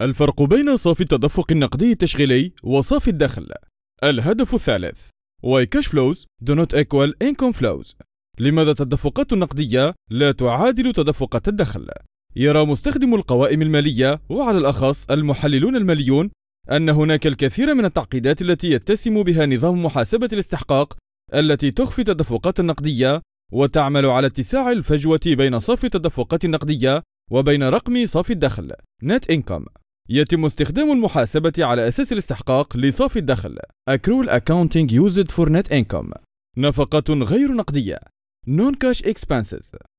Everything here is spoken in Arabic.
الفرق بين صافي التدفق النقدي التشغيلي وصافي الدخل الهدف الثالث Why cash flows do not equal income flows لماذا التدفقات النقدية لا تعادل تدفقات الدخل؟ يرى مستخدم القوائم المالية وعلى الأخص المحللون الماليون أن هناك الكثير من التعقيدات التي يتسم بها نظام محاسبة الاستحقاق التي تخفي التدفقات النقدية وتعمل على اتساع الفجوة بين صافي التدفقات النقدية وبين رقم صافي الدخل Net Income يتم استخدام المحاسبة على أساس الاستحقاق لصافي الدخل Accrual Accounting Used for Net Income نفقات غير نقدية Non-Cash Expenses